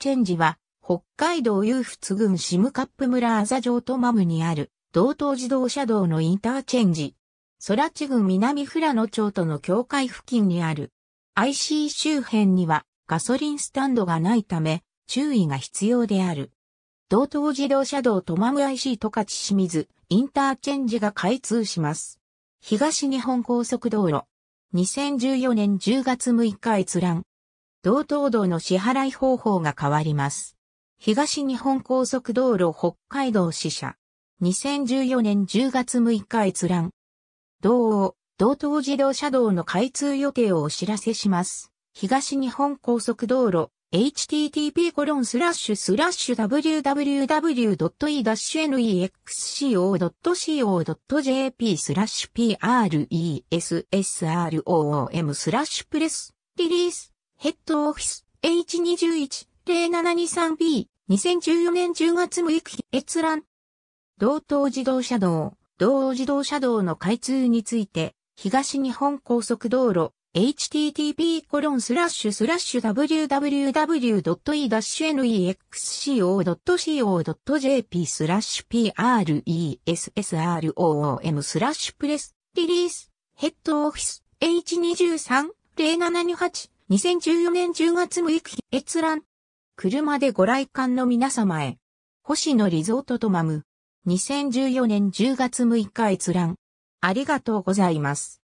チェンジは、北海道有仏郡ムカップ村アザ城とマムにある、道東自動車道のインターチェンジ。空地郡南富良野町との境界付近にある。IC 周辺にはガソリンスタンドがないため、注意が必要である。道東自動車道トマム IC 十勝清水インターチェンジが開通します。東日本高速道路。2014年10月6日閲覧。道東道の支払い方法が変わります。東日本高速道路北海道支社。2014年10月6日閲覧。道央、道東自動車道の開通予定をお知らせします。東日本高速道路 http コロンスラッシュスラッシュ www.e-nexco.co.jp スラッシュ PRESSROOM スラッシュプレスリリースヘッドオフィス H21-0723B 2014年10月6日閲覧。同等自動車道、同自動車道の開通について、東日本高速道路 http コロンスラッシュスラッシュ www.e-nexco.co.jp スラッシュ presssroom スラッシュプレスリリースヘッドオフィス H23-0728 2014年10月6日閲覧。車でご来館の皆様へ。星野リゾートとマム。2014年10月6日閲覧。ありがとうございます。